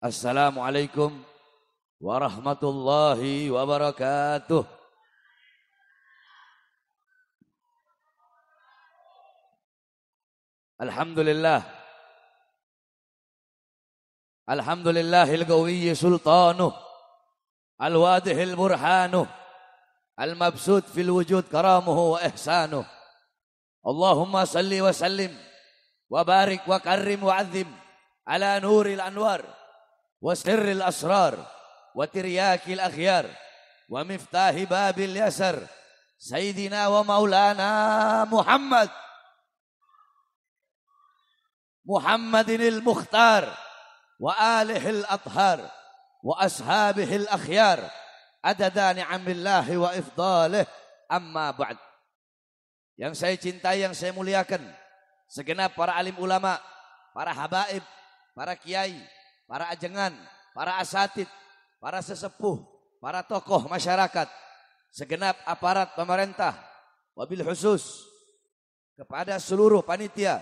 Assalamualaikum warahmatullahi wabarakatuh. Alhamdulillah. Alhamdulillahil gawiyyi sultanuh. Al-wadihil burhanuh. Al-mabsud fil wujud karamuhu wa ihsanuh. Allahumma salli wa sallim. Wa barik wa karim wa azim. Ala nuril anwar. وسر الأسرار وترياك الأخيار ومفتاح باب اليسر سيدنا ومولانا محمد محمد المختار وآله الأطهار وأصحابه الأخيار عدد نعم الله وإفضاله أما بعد yang saya cintai, yang saya muliakan, segenap para alim ulama, para habaib, para kiai, para ajengan, para asatid, para sesepuh, para tokoh masyarakat, segenap aparat pemerintah, wabil khusus kepada seluruh panitia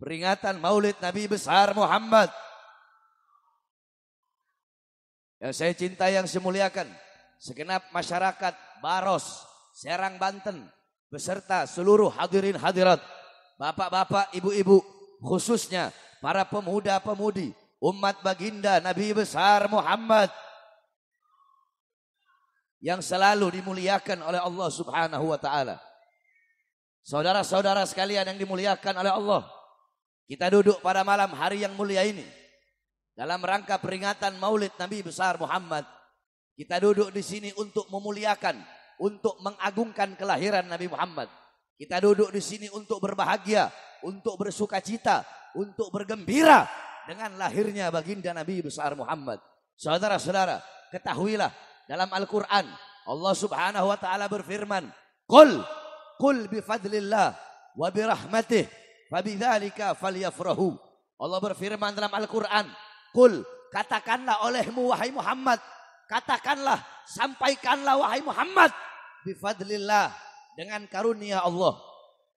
peringatan Maulid Nabi besar Muhammad. Yang saya cinta yang semuliakan, segenap masyarakat Baros, Serang Banten, beserta seluruh hadirin hadirat, bapak-bapak, ibu-ibu, khususnya para pemuda-pemudi, umat baginda Nabi besar Muhammad yang selalu dimuliakan oleh Allah Subhanahu wa taala. Saudara-saudara sekalian yang dimuliakan oleh Allah, kita duduk pada malam hari yang mulia ini dalam rangka peringatan Maulid Nabi besar Muhammad. Kita duduk di sini untuk memuliakan, untuk mengagungkan kelahiran Nabi Muhammad. Kita duduk di sini untuk berbahagia, untuk bersuka cita, untuk bergembira dengan lahirnya baginda Nabi besar Muhammad. Saudara-saudara, ketahuilah dalam Al-Quran Allah subhanahu wa ta'ala berfirman. Qul, qul bifadlillah wa birahmatih fabidhalika falyafrahu. Allah berfirman dalam Al-Quran. Qul, katakanlah olehmu wahai Muhammad. Katakanlah, sampaikanlah wahai Muhammad. Bifadlillah, dengan karunia Allah.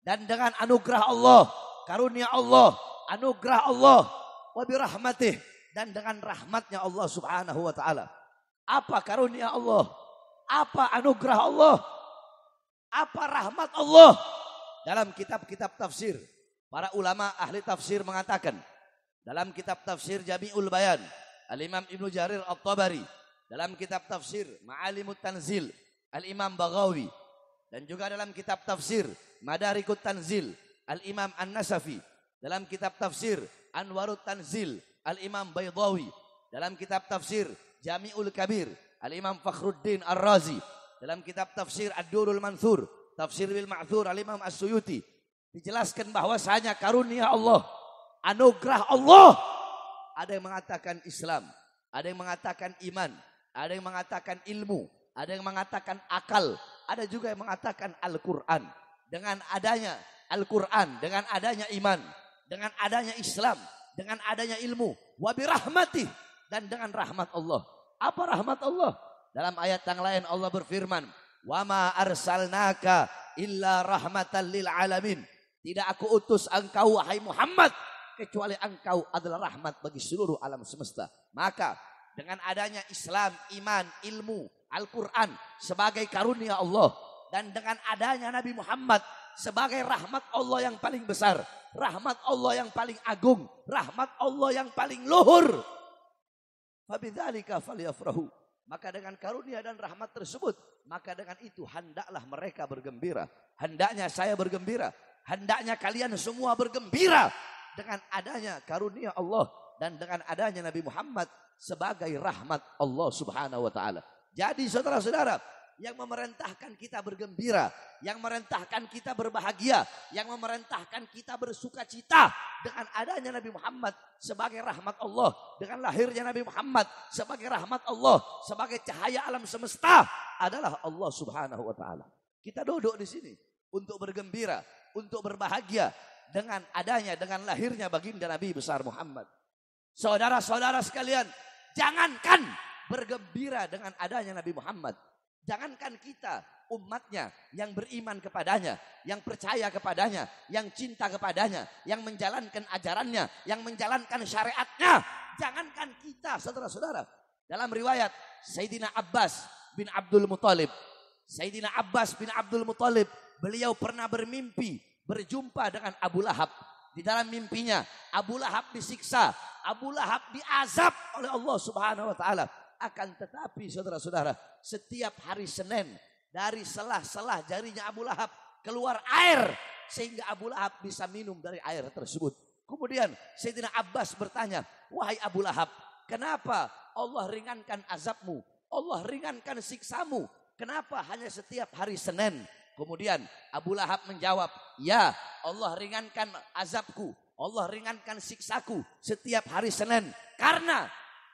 Dan dengan anugerah Allah, karunia Allah, anugerah Allah, wa birahmatih dan dengan rahmatnya Allah Subhanahu wa taala. Apa karunia Allah? Apa anugerah Allah? Apa rahmat Allah? Dalam kitab-kitab tafsir, para ulama ahli tafsir mengatakan dalam kitab tafsir Jami'ul Bayan, Al-Imam Ibnu Jarir At-Tabari, dalam kitab tafsir Ma'alimut Tanzil, Al-Imam Baghawi dan juga dalam kitab tafsir Madarikut Tanzil, Al-Imam An-Nasafi, dalam kitab tafsir Anwarut Tanzil Al-Imam Baydawi dalam kitab tafsir Jami'ul Kabir Al-Imam Fakhruddin Ar-Razi dalam kitab tafsir Ad-Durul Mansur Tafsir Bil Ma'thur Al-Imam As-Suyuti dijelaskan hanya karunia Allah anugerah Allah ada yang mengatakan Islam ada yang mengatakan iman ada yang mengatakan ilmu ada yang mengatakan akal ada juga yang mengatakan Al-Qur'an dengan adanya Al-Qur'an dengan adanya iman dengan adanya Islam, dengan adanya ilmu, wabi rahmati dan dengan rahmat Allah. Apa rahmat Allah? Dalam ayat yang lain Allah berfirman, "Wa ma arsalnaka illa rahmatan lil alamin." Tidak aku utus engkau wahai Muhammad kecuali engkau adalah rahmat bagi seluruh alam semesta. Maka dengan adanya Islam, iman, ilmu, Al-Qur'an sebagai karunia Allah dan dengan adanya Nabi Muhammad sebagai rahmat Allah yang paling besar, rahmat Allah yang paling agung, rahmat Allah yang paling luhur. Fabidzalika falyafrahu. Maka dengan karunia dan rahmat tersebut, maka dengan itu hendaklah mereka bergembira. Hendaknya saya bergembira, hendaknya kalian semua bergembira dengan adanya karunia Allah dan dengan adanya Nabi Muhammad sebagai rahmat Allah Subhanahu wa taala. Jadi saudara-saudara, yang memerintahkan kita bergembira, yang merentahkan kita berbahagia, yang memerintahkan kita bersuka cita dengan adanya Nabi Muhammad sebagai rahmat Allah, dengan lahirnya Nabi Muhammad sebagai rahmat Allah, sebagai cahaya alam semesta adalah Allah Subhanahu wa taala. Kita duduk di sini untuk bergembira, untuk berbahagia dengan adanya dengan lahirnya baginda Nabi besar Muhammad. Saudara-saudara sekalian, jangankan bergembira dengan adanya Nabi Muhammad, Jangankan kita, umatnya yang beriman kepadanya, yang percaya kepadanya, yang cinta kepadanya, yang menjalankan ajarannya, yang menjalankan syariatnya. Jangankan kita, saudara-saudara. Dalam riwayat Sayyidina Abbas bin Abdul Muthalib, Sayyidina Abbas bin Abdul Muthalib, beliau pernah bermimpi berjumpa dengan Abu Lahab. Di dalam mimpinya, Abu Lahab disiksa, Abu Lahab diazab oleh Allah Subhanahu wa taala. Akan tetapi saudara-saudara, setiap hari Senin dari selah-selah jarinya Abu Lahab keluar air sehingga Abu Lahab bisa minum dari air tersebut. Kemudian Sayyidina Abbas bertanya, "Wahai Abu Lahab, kenapa Allah ringankan azabmu? Allah ringankan siksamu? Kenapa hanya setiap hari Senin?" Kemudian Abu Lahab menjawab, "Ya, Allah ringankan azabku. Allah ringankan siksaku setiap hari Senin karena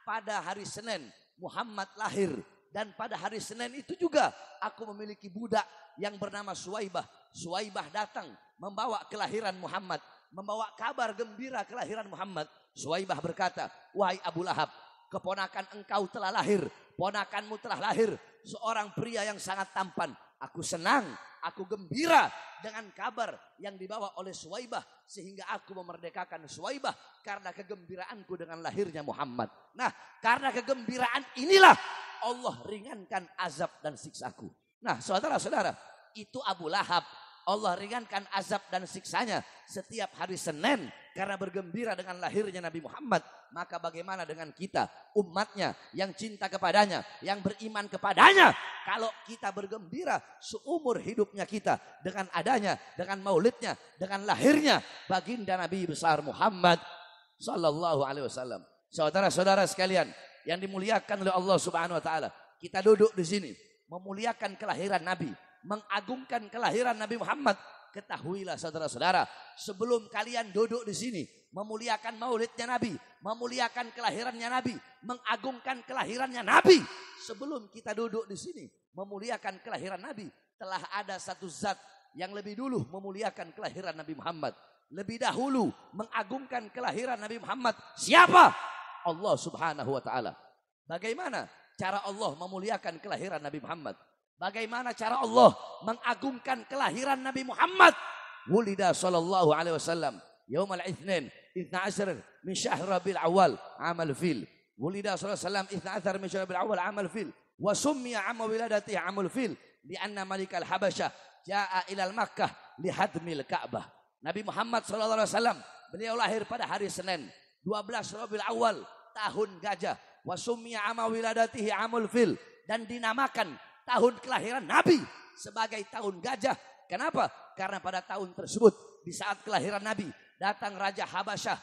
pada hari Senin Muhammad lahir. Dan pada hari Senin itu juga aku memiliki budak yang bernama Suwaibah. Suwaibah datang membawa kelahiran Muhammad. Membawa kabar gembira kelahiran Muhammad. Suwaibah berkata, Wahai Abu Lahab, keponakan engkau telah lahir. Ponakanmu telah lahir. Seorang pria yang sangat tampan aku senang, aku gembira dengan kabar yang dibawa oleh Suwaibah sehingga aku memerdekakan Suwaibah karena kegembiraanku dengan lahirnya Muhammad. Nah, karena kegembiraan inilah Allah ringankan azab dan siksaku. Nah, saudara-saudara, itu Abu Lahab. Allah ringankan azab dan siksanya setiap hari Senin karena bergembira dengan lahirnya Nabi Muhammad maka bagaimana dengan kita, umatnya yang cinta kepadanya, yang beriman kepadanya. Kalau kita bergembira seumur hidupnya kita dengan adanya, dengan maulidnya, dengan lahirnya baginda Nabi besar Muhammad sallallahu alaihi wasallam. Saudara-saudara sekalian yang dimuliakan oleh Allah Subhanahu wa taala, kita duduk di sini memuliakan kelahiran Nabi, mengagungkan kelahiran Nabi Muhammad Ketahuilah saudara-saudara, sebelum kalian duduk di sini, memuliakan maulidnya Nabi, memuliakan kelahirannya Nabi, mengagungkan kelahirannya Nabi. Sebelum kita duduk di sini, memuliakan kelahiran Nabi, telah ada satu zat yang lebih dulu memuliakan kelahiran Nabi Muhammad. Lebih dahulu mengagungkan kelahiran Nabi Muhammad. Siapa? Allah subhanahu wa ta'ala. Bagaimana cara Allah memuliakan kelahiran Nabi Muhammad? Bagaimana cara Allah mengagungkan kelahiran Nabi Muhammad? Wulida sallallahu alaihi wasallam al yaumal itsnin asr min syahr rabiul awal amal fil. Wulida sallallahu alaihi wasallam asr min syahr rabiul awal amal fil. Wa summiya amma wiladati amal fil li'anna malikal habasha jaa ilal Makkah lihadmil Ka'bah. Nabi Muhammad sallallahu alaihi wasallam beliau lahir pada hari Senin 12 Rabiul Awal tahun gajah. Wasumia ama wiladatihi amul fil dan dinamakan tahun kelahiran Nabi sebagai tahun gajah. Kenapa? Karena pada tahun tersebut di saat kelahiran Nabi datang Raja Habasyah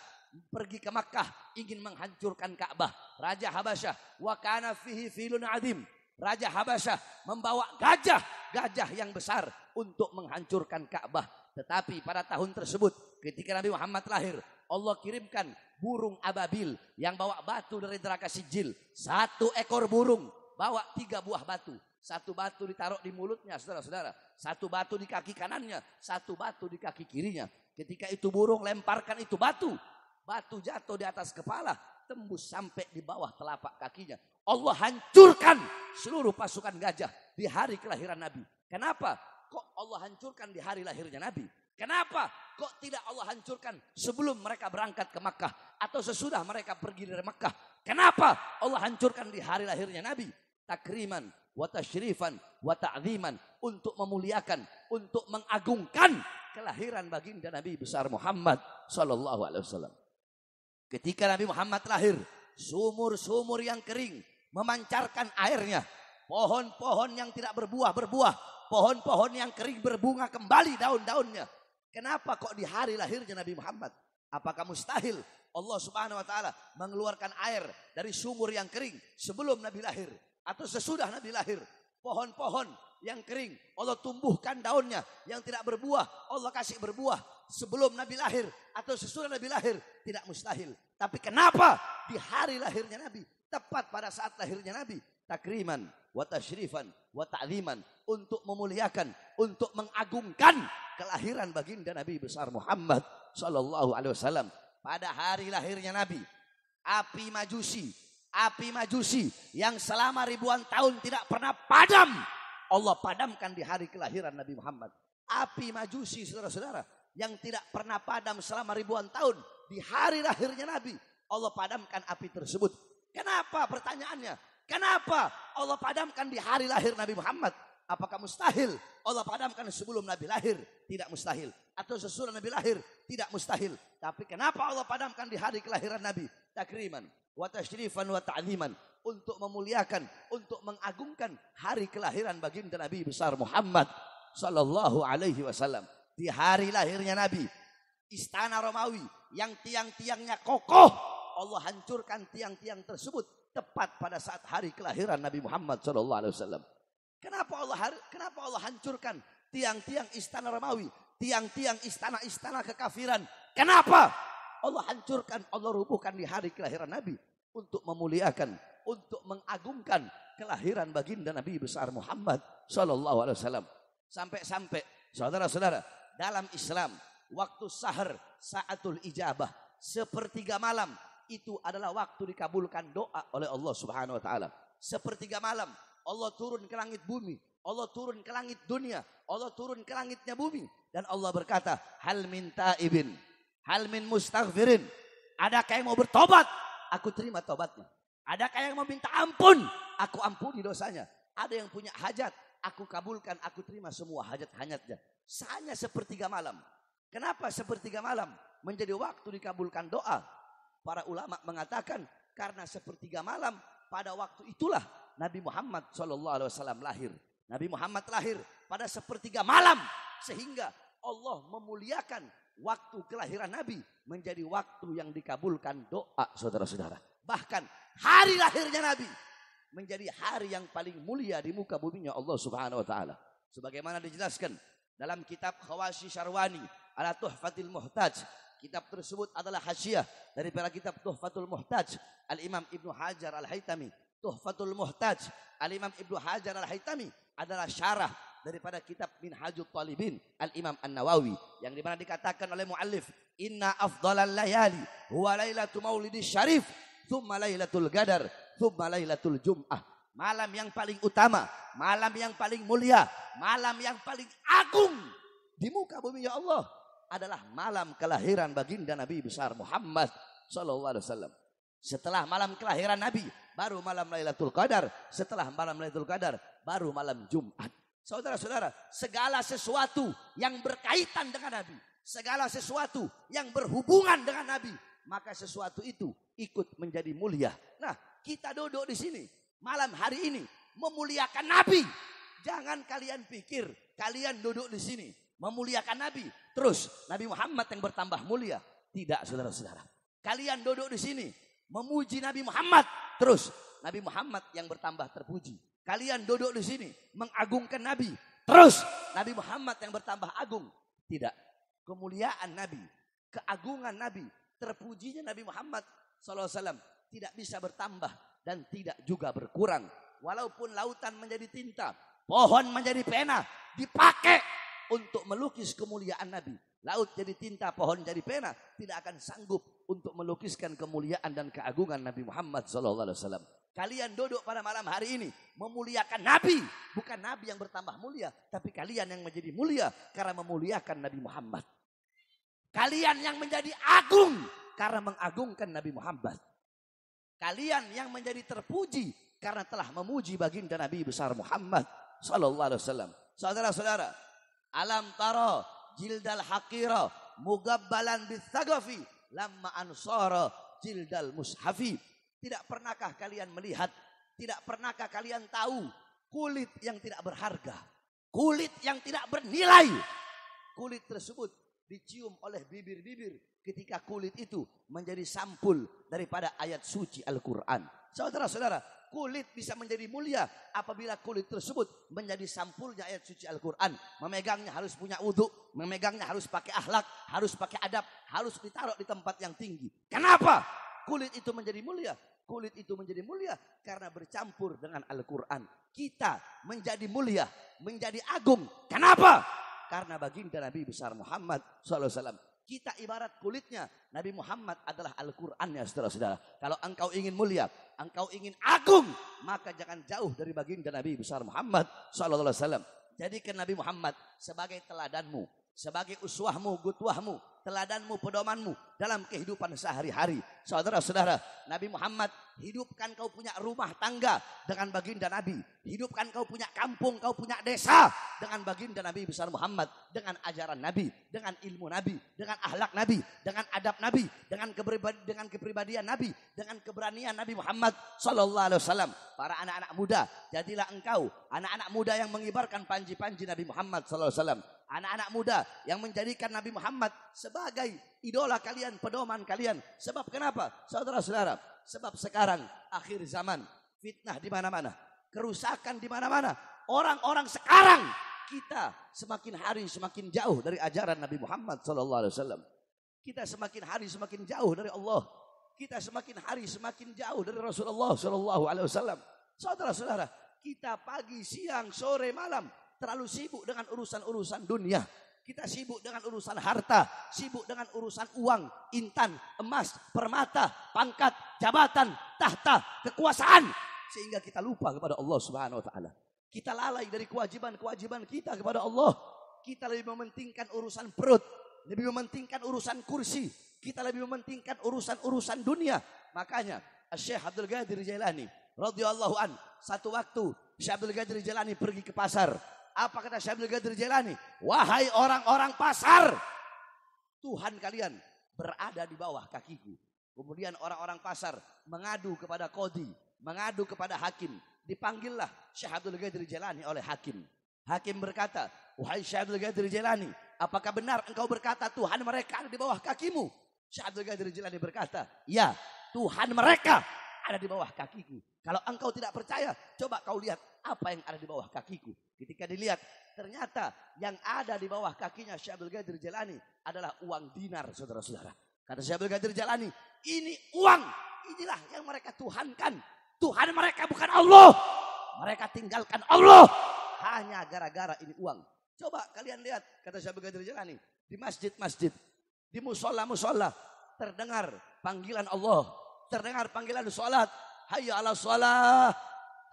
pergi ke Makkah ingin menghancurkan Ka'bah. Raja Habasyah wa kana fihi filun adim. Raja Habasyah membawa gajah, gajah yang besar untuk menghancurkan Ka'bah. Tetapi pada tahun tersebut ketika Nabi Muhammad lahir, Allah kirimkan burung ababil yang bawa batu dari neraka sijil. Satu ekor burung bawa tiga buah batu satu batu ditaruh di mulutnya, saudara-saudara. Satu batu di kaki kanannya, satu batu di kaki kirinya. Ketika itu burung lemparkan itu batu, batu jatuh di atas kepala, tembus sampai di bawah telapak kakinya. Allah hancurkan seluruh pasukan gajah di hari kelahiran Nabi. Kenapa? Kok Allah hancurkan di hari lahirnya Nabi? Kenapa kok tidak Allah hancurkan sebelum mereka berangkat ke Makkah atau sesudah mereka pergi dari Makkah? Kenapa Allah hancurkan di hari lahirnya Nabi? Takriman wa tasyrifan wa ta'ziman untuk memuliakan, untuk mengagungkan kelahiran baginda Nabi besar Muhammad sallallahu alaihi wasallam. Ketika Nabi Muhammad lahir, sumur-sumur yang kering memancarkan airnya, pohon-pohon yang tidak berbuah berbuah, pohon-pohon yang kering berbunga kembali daun-daunnya. Kenapa kok di hari lahirnya Nabi Muhammad? Apakah mustahil Allah Subhanahu wa taala mengeluarkan air dari sumur yang kering sebelum Nabi lahir? atau sesudah Nabi lahir. Pohon-pohon yang kering, Allah tumbuhkan daunnya. Yang tidak berbuah, Allah kasih berbuah. Sebelum Nabi lahir atau sesudah Nabi lahir, tidak mustahil. Tapi kenapa di hari lahirnya Nabi, tepat pada saat lahirnya Nabi, takriman, watashrifan, tasyrifan, Untuk memuliakan, untuk mengagungkan kelahiran baginda Nabi besar Muhammad Sallallahu Alaihi Wasallam. Pada hari lahirnya Nabi, api majusi Api majusi yang selama ribuan tahun tidak pernah padam. Allah padamkan di hari kelahiran Nabi Muhammad. Api majusi saudara-saudara yang tidak pernah padam selama ribuan tahun. Di hari lahirnya Nabi Allah padamkan api tersebut. Kenapa pertanyaannya? Kenapa Allah padamkan di hari lahir Nabi Muhammad? Apakah mustahil Allah padamkan sebelum Nabi lahir? Tidak mustahil. Atau sesudah Nabi lahir? Tidak mustahil. Tapi kenapa Allah padamkan di hari kelahiran Nabi? Takriman wa tasyrifan wa ta'ziman untuk memuliakan, untuk mengagungkan hari kelahiran baginda Nabi besar Muhammad sallallahu alaihi wasallam. Di hari lahirnya Nabi, istana Romawi yang tiang-tiangnya kokoh, Allah hancurkan tiang-tiang tersebut tepat pada saat hari kelahiran Nabi Muhammad sallallahu alaihi wasallam. Kenapa Allah kenapa Allah hancurkan tiang-tiang istana Romawi, tiang-tiang istana-istana kekafiran? Kenapa? Allah hancurkan, Allah rubuhkan di hari kelahiran Nabi untuk memuliakan, untuk mengagungkan kelahiran baginda Nabi besar Muhammad Shallallahu Alaihi Wasallam. Sampai-sampai, saudara-saudara, dalam Islam waktu sahur saatul ijabah sepertiga malam itu adalah waktu dikabulkan doa oleh Allah Subhanahu Wa Taala. Sepertiga malam Allah turun ke langit bumi, Allah turun ke langit dunia, Allah turun ke langitnya bumi dan Allah berkata, hal minta ibin Hal min mustaghfirin. Adakah yang mau bertobat? Aku terima tobatnya. Adakah yang mau minta ampun? Aku ampuni dosanya. Ada yang punya hajat. Aku kabulkan, aku terima semua hajat-hajatnya. Hanya sepertiga malam. Kenapa sepertiga malam? Menjadi waktu dikabulkan doa. Para ulama mengatakan karena sepertiga malam pada waktu itulah Nabi Muhammad SAW lahir. Nabi Muhammad lahir pada sepertiga malam sehingga Allah memuliakan waktu kelahiran Nabi menjadi waktu yang dikabulkan doa saudara-saudara. Bahkan hari lahirnya Nabi menjadi hari yang paling mulia di muka buminya Allah Subhanahu wa taala. Sebagaimana dijelaskan dalam kitab Khawashi Syarwani ala Tuhfatil Muhtaj. Kitab tersebut adalah dari daripada kitab Tuhfatul Muhtaj Al-Imam Ibnu Hajar Al-Haitami. Tuhfatul Muhtaj Al-Imam Ibnu Hajar Al-Haitami adalah syarah daripada kitab Minhajut Talibin Al-Imam An-Nawawi yang dimana dikatakan oleh muallif inna afdhalal layali huwa lailatu maulidi syarif thumma lailatul gadar thumma lailatul jum'ah malam yang paling utama malam yang paling mulia malam yang paling agung di muka bumi ya Allah adalah malam kelahiran baginda Nabi besar Muhammad sallallahu alaihi wasallam setelah malam kelahiran Nabi baru malam Lailatul Qadar setelah malam Lailatul Qadar baru malam Jumat Saudara-saudara, segala sesuatu yang berkaitan dengan Nabi, segala sesuatu yang berhubungan dengan Nabi, maka sesuatu itu ikut menjadi mulia. Nah, kita duduk di sini malam hari ini memuliakan Nabi. Jangan kalian pikir kalian duduk di sini memuliakan Nabi, terus Nabi Muhammad yang bertambah mulia. Tidak, saudara-saudara. Kalian duduk di sini memuji Nabi Muhammad, terus Nabi Muhammad yang bertambah terpuji. Kalian duduk di sini mengagungkan Nabi. Terus Nabi Muhammad yang bertambah agung. Tidak. Kemuliaan Nabi, keagungan Nabi, terpujinya Nabi Muhammad SAW tidak bisa bertambah dan tidak juga berkurang. Walaupun lautan menjadi tinta, pohon menjadi pena, dipakai untuk melukis kemuliaan Nabi. Laut jadi tinta, pohon jadi pena, tidak akan sanggup untuk melukiskan kemuliaan dan keagungan Nabi Muhammad SAW. Kalian duduk pada malam hari ini memuliakan Nabi. Bukan Nabi yang bertambah mulia. Tapi kalian yang menjadi mulia karena memuliakan Nabi Muhammad. Kalian yang menjadi agung karena mengagungkan Nabi Muhammad. Kalian yang menjadi terpuji karena telah memuji baginda Nabi besar Muhammad sallallahu alaihi wasallam. Saudara-saudara, alam taro jildal hakira mugabbalan bisagafi lamma ansara jildal mushafi tidak pernahkah kalian melihat? Tidak pernahkah kalian tahu kulit yang tidak berharga? Kulit yang tidak bernilai. Kulit tersebut dicium oleh bibir-bibir ketika kulit itu menjadi sampul daripada ayat suci Al-Quran. Saudara-saudara, kulit bisa menjadi mulia apabila kulit tersebut menjadi sampulnya ayat suci Al-Quran. Memegangnya harus punya wudhu, memegangnya harus pakai ahlak, harus pakai adab, harus ditaruh di tempat yang tinggi. Kenapa? Kulit itu menjadi mulia kulit itu menjadi mulia karena bercampur dengan Al-Quran. Kita menjadi mulia, menjadi agung. Kenapa? Karena baginda Nabi besar Muhammad SAW. Kita ibarat kulitnya. Nabi Muhammad adalah Al-Qurannya saudara-saudara. Kalau engkau ingin mulia, engkau ingin agung, maka jangan jauh dari baginda Nabi besar Muhammad SAW. Jadikan Nabi Muhammad sebagai teladanmu sebagai uswahmu, gutwahmu, teladanmu, pedomanmu dalam kehidupan sehari-hari. Saudara-saudara, Nabi Muhammad hidupkan kau punya rumah tangga dengan baginda Nabi. Hidupkan kau punya kampung, kau punya desa dengan baginda Nabi besar Muhammad. Dengan ajaran Nabi, dengan ilmu Nabi, dengan ahlak Nabi, dengan adab Nabi, dengan, kepribadi, dengan kepribadian Nabi, dengan keberanian Nabi Muhammad Sallallahu Alaihi Wasallam. Para anak-anak muda, jadilah engkau anak-anak muda yang mengibarkan panji-panji Nabi Muhammad Sallallahu anak-anak muda yang menjadikan Nabi Muhammad sebagai idola kalian, pedoman kalian. Sebab kenapa? Saudara-saudara, sebab sekarang akhir zaman, fitnah di mana-mana, kerusakan di mana-mana. Orang-orang sekarang kita semakin hari semakin jauh dari ajaran Nabi Muhammad sallallahu alaihi wasallam. Kita semakin hari semakin jauh dari Allah. Kita semakin hari semakin jauh dari Rasulullah sallallahu alaihi wasallam. Saudara-saudara, kita pagi, siang, sore, malam terlalu sibuk dengan urusan-urusan dunia. Kita sibuk dengan urusan harta, sibuk dengan urusan uang, intan, emas, permata, pangkat, jabatan, tahta, kekuasaan. Sehingga kita lupa kepada Allah subhanahu wa ta'ala. Kita lalai dari kewajiban-kewajiban kita kepada Allah. Kita lebih mementingkan urusan perut, lebih mementingkan urusan kursi, kita lebih mementingkan urusan-urusan dunia. Makanya Syekh Abdul Ghadir Jailani radhiyallahu an satu waktu Syekh Abdul Ghadir Jailani pergi ke pasar apa kata Syamil Gadir Jelani? Wahai orang-orang pasar. Tuhan kalian berada di bawah kakiku. Kemudian orang-orang pasar mengadu kepada Kodi. Mengadu kepada hakim. Dipanggillah Syekh Abdul Jelani oleh hakim. Hakim berkata, Wahai Syekh Abdul Jelani, Apakah benar engkau berkata Tuhan mereka di bawah kakimu? Syekh Abdul Jelani berkata, Ya, Tuhan mereka ada di bawah kakiku. Kalau engkau tidak percaya, coba kau lihat apa yang ada di bawah kakiku. Ketika dilihat, ternyata yang ada di bawah kakinya Syabil Gadir Jalani adalah uang dinar, saudara-saudara. Kata Syabil Gadir Jalani, ini uang, inilah yang mereka tuhankan. Tuhan mereka bukan Allah. Mereka tinggalkan Allah. Hanya gara-gara ini uang. Coba kalian lihat, kata Syabil Gadir Jalani, di masjid-masjid, di musola-musola, terdengar panggilan Allah terdengar panggilan sholat. Hayya ala sholat.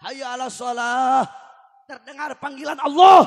Hayya ala sholat. Terdengar panggilan Allah.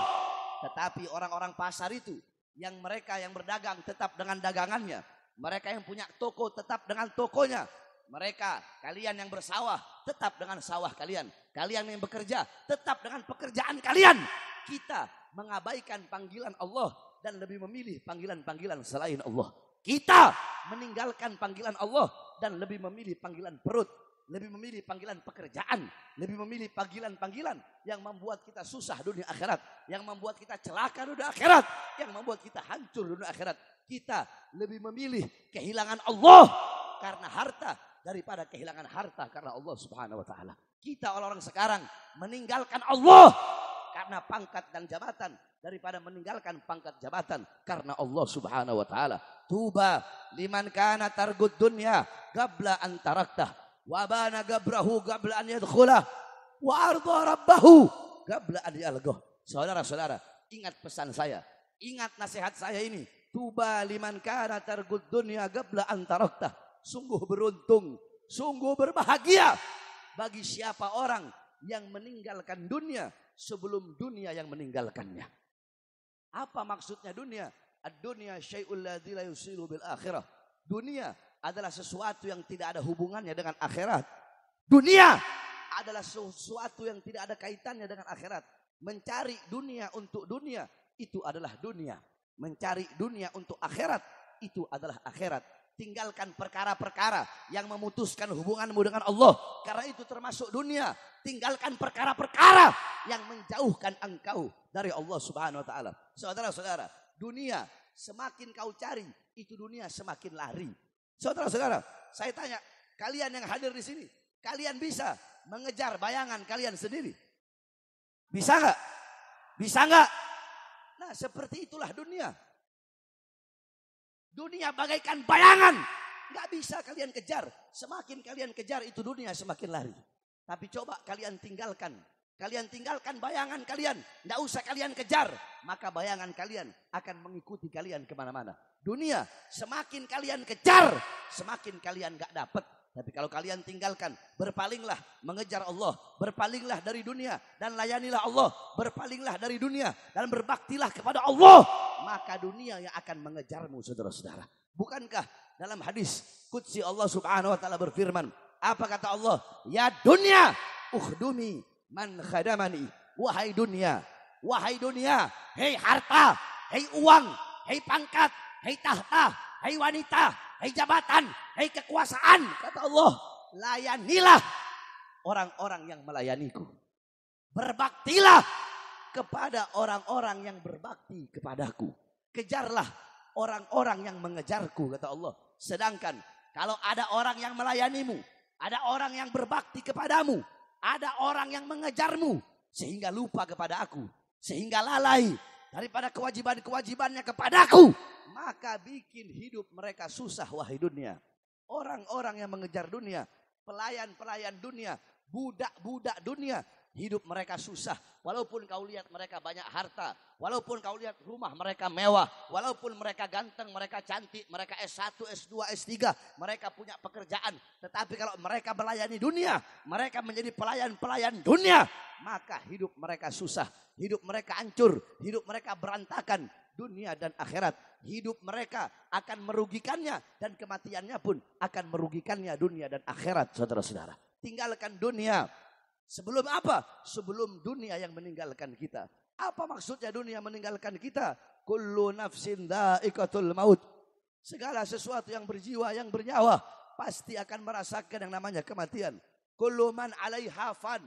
Tetapi orang-orang pasar itu yang mereka yang berdagang tetap dengan dagangannya. Mereka yang punya toko tetap dengan tokonya. Mereka, kalian yang bersawah, tetap dengan sawah kalian. Kalian yang bekerja, tetap dengan pekerjaan kalian. Kita mengabaikan panggilan Allah dan lebih memilih panggilan-panggilan selain Allah. Kita meninggalkan panggilan Allah dan lebih memilih panggilan perut, lebih memilih panggilan pekerjaan, lebih memilih panggilan-panggilan yang membuat kita susah dunia akhirat, yang membuat kita celaka dunia akhirat, yang membuat kita hancur dunia akhirat. Kita lebih memilih kehilangan Allah karena harta daripada kehilangan harta karena Allah Subhanahu wa taala. Kita orang-orang sekarang meninggalkan Allah karena pangkat dan jabatan daripada meninggalkan pangkat jabatan karena Allah Subhanahu wa taala. Tuba liman kana targud dunya gabla antarakta wa gabrahu gabla an yadkhula wa arda rabbahu gabla an yalgoh. Saudara-saudara, ingat pesan saya. Ingat nasihat saya ini. Tuba liman kana targud dunya gabla antarakta Sungguh beruntung, sungguh berbahagia bagi siapa orang yang meninggalkan dunia sebelum dunia yang meninggalkannya. Apa maksudnya dunia? Ad-dunya syai'ul ladzi la yusilu bil akhirah. Dunia adalah sesuatu yang tidak ada hubungannya dengan akhirat. Dunia adalah sesuatu yang tidak ada kaitannya dengan akhirat. Mencari dunia untuk dunia itu adalah dunia. Mencari dunia untuk akhirat itu adalah akhirat. Tinggalkan perkara-perkara yang memutuskan hubunganmu dengan Allah. Karena itu termasuk dunia. Tinggalkan perkara-perkara yang menjauhkan engkau dari Allah subhanahu wa ta'ala. Saudara-saudara, dunia semakin kau cari, itu dunia semakin lari. Saudara-saudara, saya tanya, kalian yang hadir di sini, kalian bisa mengejar bayangan kalian sendiri? Bisa nggak? Bisa nggak? Nah seperti itulah dunia. Dunia bagaikan bayangan. Nggak bisa kalian kejar. Semakin kalian kejar itu dunia semakin lari. Tapi coba kalian tinggalkan Kalian tinggalkan bayangan kalian. Tidak usah kalian kejar. Maka bayangan kalian akan mengikuti kalian kemana-mana. Dunia, semakin kalian kejar, semakin kalian gak dapat. Tapi kalau kalian tinggalkan, berpalinglah mengejar Allah, berpalinglah dari dunia dan layanilah Allah, berpalinglah dari dunia dan berbaktilah kepada Allah, maka dunia yang akan mengejarmu saudara-saudara. Bukankah dalam hadis kutsi Allah Subhanahu wa taala berfirman, apa kata Allah? Ya dunia, uhdumi man khadamani. Wahai dunia, wahai dunia, hei harta, hei uang, hei pangkat, hei tahta, hei wanita, hei jabatan, hei kekuasaan. Kata Allah, layanilah orang-orang yang melayaniku. Berbaktilah kepada orang-orang yang berbakti kepadaku. Kejarlah orang-orang yang mengejarku, kata Allah. Sedangkan kalau ada orang yang melayanimu, ada orang yang berbakti kepadamu, ada orang yang mengejarmu sehingga lupa kepada aku, sehingga lalai daripada kewajiban-kewajibannya kepadaku, maka bikin hidup mereka susah wahai dunia. Orang-orang yang mengejar dunia, pelayan-pelayan dunia, budak-budak dunia hidup mereka susah. Walaupun kau lihat mereka banyak harta, walaupun kau lihat rumah mereka mewah, walaupun mereka ganteng, mereka cantik, mereka S1, S2, S3, mereka punya pekerjaan. Tetapi kalau mereka melayani dunia, mereka menjadi pelayan-pelayan dunia, maka hidup mereka susah, hidup mereka hancur, hidup mereka berantakan, dunia dan akhirat. Hidup mereka akan merugikannya dan kematiannya pun akan merugikannya dunia dan akhirat saudara-saudara. Tinggalkan dunia, Sebelum apa? Sebelum dunia yang meninggalkan kita. Apa maksudnya dunia meninggalkan kita? Kullu nafsin da'ikatul maut. Segala sesuatu yang berjiwa, yang bernyawa pasti akan merasakan yang namanya kematian. Kullu man 'alaiha fan.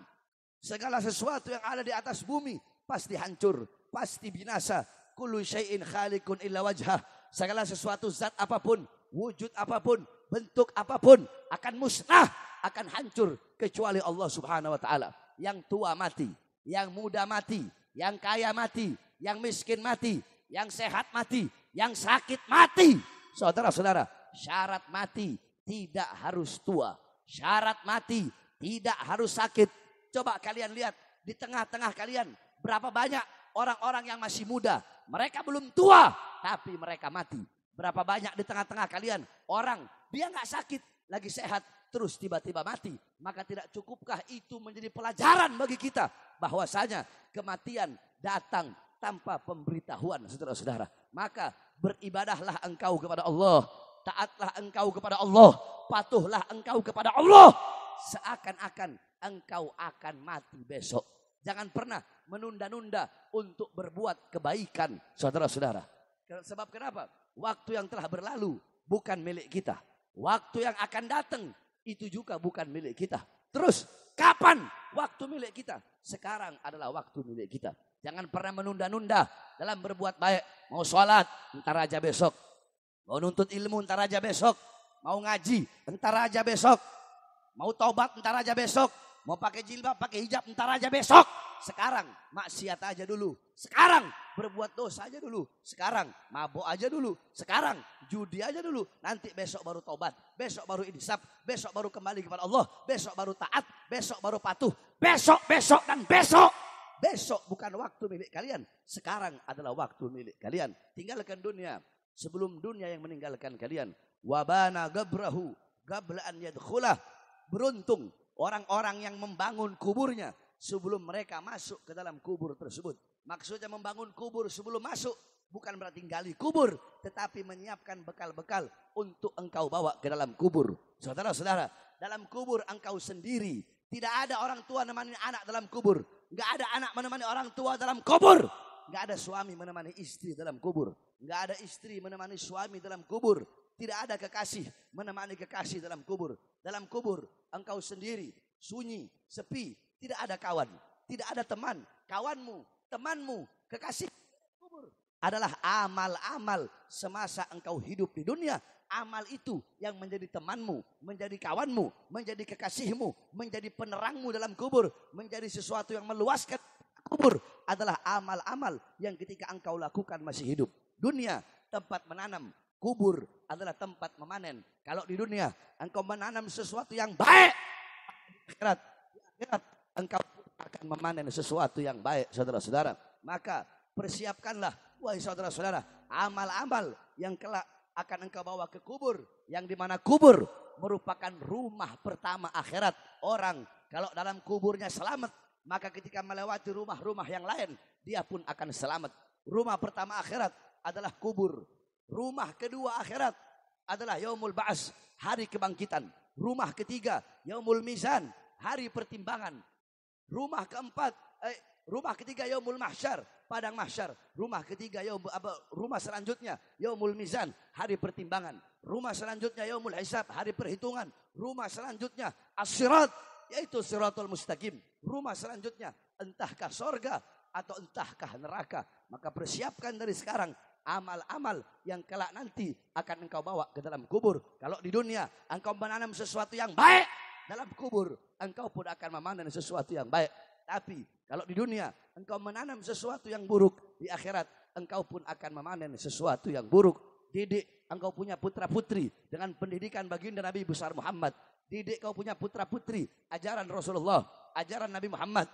Segala sesuatu yang ada di atas bumi pasti hancur, pasti binasa. Kullu syai'in khalikun illa wajhah. Segala sesuatu zat apapun, wujud apapun, bentuk apapun akan musnah akan hancur kecuali Allah Subhanahu wa taala. Yang tua mati, yang muda mati, yang kaya mati, yang miskin mati, yang sehat mati, yang sakit mati. Saudara-saudara, syarat mati tidak harus tua. Syarat mati tidak harus sakit. Coba kalian lihat di tengah-tengah kalian berapa banyak orang-orang yang masih muda. Mereka belum tua tapi mereka mati. Berapa banyak di tengah-tengah kalian orang dia nggak sakit lagi sehat terus tiba-tiba mati. Maka tidak cukupkah itu menjadi pelajaran bagi kita bahwasanya kematian datang tanpa pemberitahuan saudara-saudara. Maka beribadahlah engkau kepada Allah, taatlah engkau kepada Allah, patuhlah engkau kepada Allah. Seakan-akan engkau akan mati besok. Jangan pernah menunda-nunda untuk berbuat kebaikan saudara-saudara. Sebab kenapa? Waktu yang telah berlalu bukan milik kita. Waktu yang akan datang itu juga bukan milik kita. Terus, kapan waktu milik kita? Sekarang adalah waktu milik kita. Jangan pernah menunda-nunda dalam berbuat baik. Mau sholat, ntar aja besok. Mau nuntut ilmu, ntar aja besok. Mau ngaji, ntar aja besok. Mau taubat, ntar aja besok. Mau pakai jilbab, pakai hijab, ntar aja besok. Sekarang maksiat aja dulu. Sekarang berbuat dosa aja dulu. Sekarang mabok aja dulu. Sekarang judi aja dulu. Nanti besok baru tobat. Besok baru insaf. Besok baru kembali kepada Allah. Besok baru taat. Besok baru patuh. Besok, besok, dan besok. Besok bukan waktu milik kalian. Sekarang adalah waktu milik kalian. Tinggalkan dunia. Sebelum dunia yang meninggalkan kalian. Wabana gabrahu. Gablaan yadkhulah. Beruntung orang-orang yang membangun kuburnya sebelum mereka masuk ke dalam kubur tersebut. Maksudnya membangun kubur sebelum masuk bukan berarti gali kubur, tetapi menyiapkan bekal-bekal untuk engkau bawa ke dalam kubur. Saudara-saudara, dalam kubur engkau sendiri. Tidak ada orang tua menemani anak dalam kubur. Enggak ada anak menemani orang tua dalam kubur. Enggak ada suami menemani istri dalam kubur. Enggak ada istri menemani suami dalam kubur. Tidak ada kekasih menemani kekasih dalam kubur. Dalam kubur engkau sendiri, sunyi, sepi, tidak ada kawan, tidak ada teman. Kawanmu, temanmu, kekasih kubur adalah amal-amal semasa engkau hidup di dunia. Amal itu yang menjadi temanmu, menjadi kawanmu, menjadi kekasihmu, menjadi penerangmu dalam kubur, menjadi sesuatu yang meluaskan kubur adalah amal-amal yang ketika engkau lakukan masih hidup. Dunia tempat menanam, kubur adalah tempat memanen. Kalau di dunia engkau menanam sesuatu yang baik, akhirat, akhirat engkau akan memanen sesuatu yang baik saudara-saudara. Maka persiapkanlah wahai saudara-saudara amal-amal yang kelak akan engkau bawa ke kubur yang dimana kubur merupakan rumah pertama akhirat orang kalau dalam kuburnya selamat maka ketika melewati rumah-rumah yang lain dia pun akan selamat rumah pertama akhirat adalah kubur rumah kedua akhirat adalah yaumul ba'as hari kebangkitan rumah ketiga yaumul mizan hari pertimbangan Rumah keempat, eh, rumah ketiga yaumul mahsyar, padang mahsyar. Rumah ketiga yaum apa, rumah selanjutnya yaumul mizan, hari pertimbangan. Rumah selanjutnya yaumul hisab, hari perhitungan. Rumah selanjutnya asyirat, yaitu siratul mustaqim. Rumah selanjutnya entahkah sorga atau entahkah neraka. Maka persiapkan dari sekarang amal-amal yang kelak nanti akan engkau bawa ke dalam kubur. Kalau di dunia engkau menanam sesuatu yang baik, dalam kubur engkau pun akan memanen sesuatu yang baik. Tapi kalau di dunia engkau menanam sesuatu yang buruk, di akhirat engkau pun akan memanen sesuatu yang buruk. Didik engkau punya putra putri dengan pendidikan baginda Nabi besar Muhammad. Didik kau punya putra putri ajaran Rasulullah, ajaran Nabi Muhammad.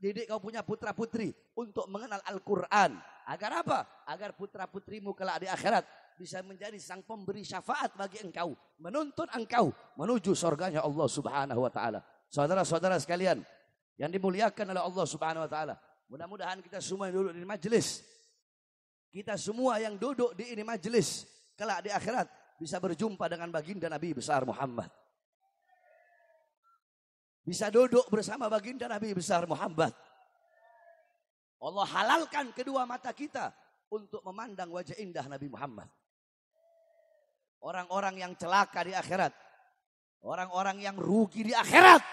Didik kau punya putra putri untuk mengenal Al-Quran. Agar apa? Agar putra putrimu kelak di akhirat bisa menjadi sang pemberi syafaat bagi engkau, menuntun engkau menuju surganya Allah Subhanahu wa taala. Saudara-saudara sekalian, yang dimuliakan oleh Allah Subhanahu wa taala. Mudah-mudahan kita semua yang duduk di majelis, kita semua yang duduk di ini majelis kelak di akhirat bisa berjumpa dengan baginda Nabi besar Muhammad. Bisa duduk bersama baginda Nabi besar Muhammad. Allah halalkan kedua mata kita untuk memandang wajah indah Nabi Muhammad. Orang-orang yang celaka di akhirat. Orang-orang yang rugi di akhirat.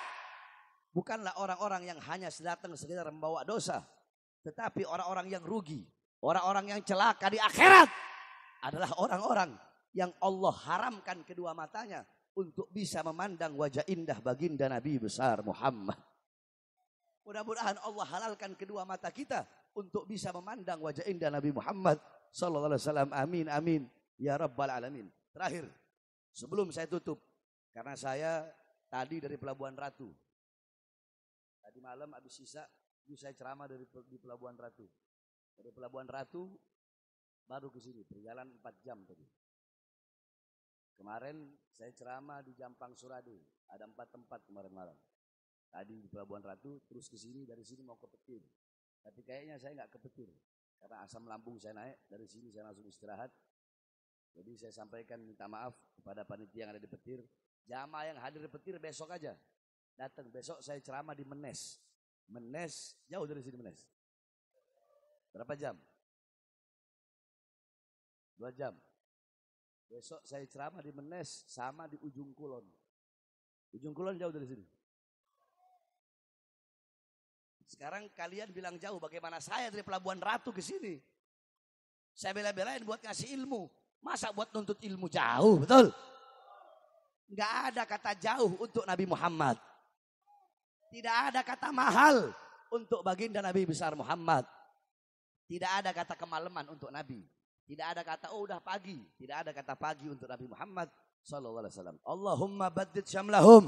Bukanlah orang-orang yang hanya datang sekedar membawa dosa. Tetapi orang-orang yang rugi. Orang-orang yang celaka di akhirat. Adalah orang-orang yang Allah haramkan kedua matanya. Untuk bisa memandang wajah indah baginda Nabi besar Muhammad. Mudah-mudahan Allah halalkan kedua mata kita untuk bisa memandang wajah indah Nabi Muhammad sallallahu alaihi wasallam. Amin amin ya rabbal alamin. Terakhir, sebelum saya tutup, karena saya tadi dari Pelabuhan Ratu. Tadi malam habis sisa, itu saya ceramah dari di Pelabuhan Ratu. Dari Pelabuhan Ratu baru ke sini, perjalanan 4 jam tadi. Kemarin saya ceramah di Jampang Surade, ada empat tempat kemarin malam. Tadi di Pelabuhan Ratu, terus ke sini, dari sini mau ke Petir. Tapi kayaknya saya nggak ke Petir, karena asam lambung saya naik, dari sini saya langsung istirahat, jadi saya sampaikan minta maaf kepada panitia yang ada di petir. Jamaah yang hadir di petir besok aja. Datang besok saya ceramah di Menes. Menes, jauh dari sini Menes. Berapa jam? Dua jam. Besok saya ceramah di Menes sama di ujung kulon. Ujung kulon jauh dari sini. Sekarang kalian bilang jauh bagaimana saya dari Pelabuhan Ratu ke sini. Saya bela-belain buat ngasih ilmu. Masa buat nuntut ilmu jauh, betul? Nggak ada kata jauh untuk Nabi Muhammad. Tidak ada kata mahal untuk baginda Nabi besar Muhammad. Tidak ada kata kemalaman untuk Nabi. Tidak ada kata oh udah pagi. Tidak ada kata pagi untuk Nabi Muhammad sallallahu alaihi wasallam. Allahumma baddid syamlahum.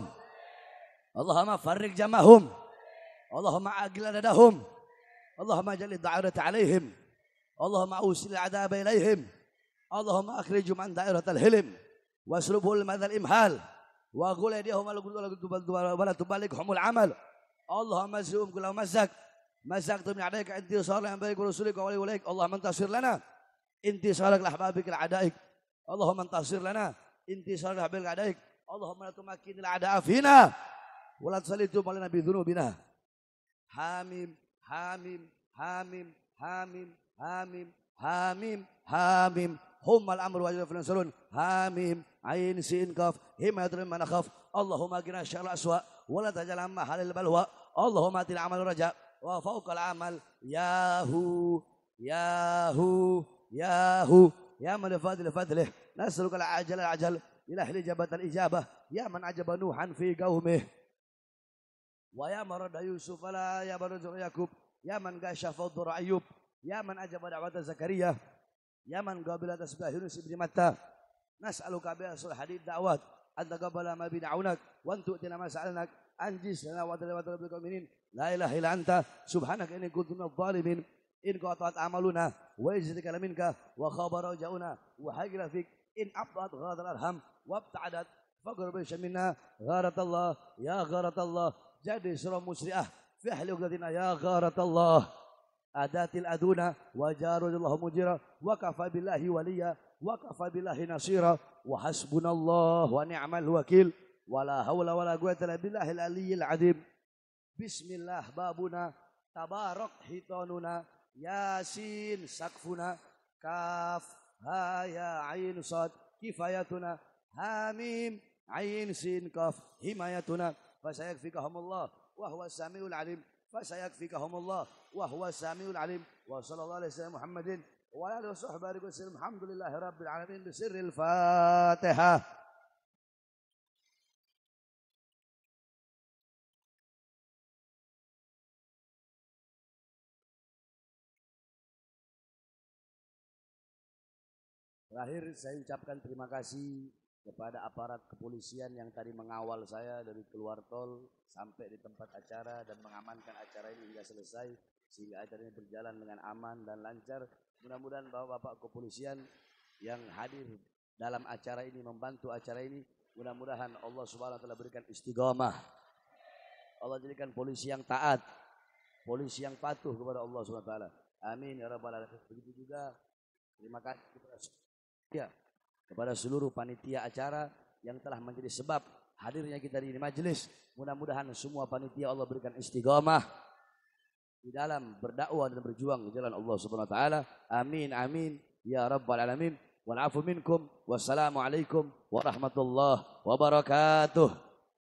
Allahumma farrij jamahum. Allahumma agil adadahum. Allahumma jalid da'arata alaihim. Allahumma usil adaba ilaihim. اللهم أخرجهم عن دائرة الهلم واسلبهم لمدى الإمهال وأقول أيديهم ولا تبالغهم العمل اللهم اسلبهم كل مسك مسكت طيب من عليك انتصار لأنبيك ورسولك وولي وليك اللهم انتصر لنا انتصارك لأحبابك لأعدائك اللهم انتصر لنا انتصار لأحبابك لأعدائك اللهم لا تمكن الأعداء فينا ولا تسلطهم علينا بذنوبنا حاميم حاميم حاميم حاميم حاميم حاميم حاميم هم الامر واجب في ينصرون هاميم عين سين قاف هم يدرون من اخاف اللهم اجرنا الشر الاسوء ولا تجعل عما حل البلوى اللهم اتي العمل الرجاء وفوق العمل ياهو ياهو ياهو يا من فضل فضله نسلك العجل العجل إلى أهل جبهه الإجابة يا من عجب نوحا في قومه ويا من رد يوسف لا يا من يعقوب يا من قاش الضر أيوب يا من أجب دعوة زكريا Yaman qabila tasbahirun sibri matta. Nas'alu qabila sul hadith da'wat. Anta qabila ma bina'unak. Wantuk tina masalnak. Anjis lana wa tila wa tila bila kaminin. La ilaha ila anta. Subhanak ini kutumna zalimin. In qatat amaluna. Wa izzatika laminka. Wa khabara ja'una. Wa hagira fik. In apwat ghadal al arham. Wa abta'adat. Fakir bisa minna. Gharat Allah. Ya gharat Allah. Jadi surah musri'ah. Fihli uqtina ya gharat Ya gharat Allah. آدات الأذون وجار الله مجرا وكفى بالله وليا وكفى بالله نصيرا وحسبنا الله ونعم الوكيل ولا حول ولا قوة إلا بالله العلي العظيم بسم الله بابنا تبارك حيطاننا ياسين سقفنا كاف ها يا عين صاد كفايتنا هاميم عين سين كاف حمايتنا فسيكفيكهم الله وهو السميع العليم فسيكفيكهم الله وهو السميع العليم وصلى الله عليه وسلم محمد وعلى اله وصحبه بارك وسلم الحمد لله رب العالمين بسر الفاتحه Terakhir saya ucapkan terima kasih kepada aparat kepolisian yang tadi mengawal saya dari keluar tol sampai di tempat acara dan mengamankan acara ini hingga selesai sehingga acara ini berjalan dengan aman dan lancar. Mudah-mudahan Bapak-bapak kepolisian yang hadir dalam acara ini membantu acara ini mudah-mudahan Allah Subhanahu telah berikan istiqomah Allah jadikan polisi yang taat, polisi yang patuh kepada Allah Subhanahu Amin ya rabbal alamin. Begitu juga terima kasih kepada ya kepada seluruh panitia acara yang telah menjadi sebab hadirnya kita di majelis. Mudah-mudahan semua panitia Allah berikan istiqamah di dalam berdakwah dan berjuang di jalan Allah Subhanahu wa taala. Amin amin ya rabbal alamin. Wal afu minkum. Wassalamualaikum warahmatullahi wabarakatuh.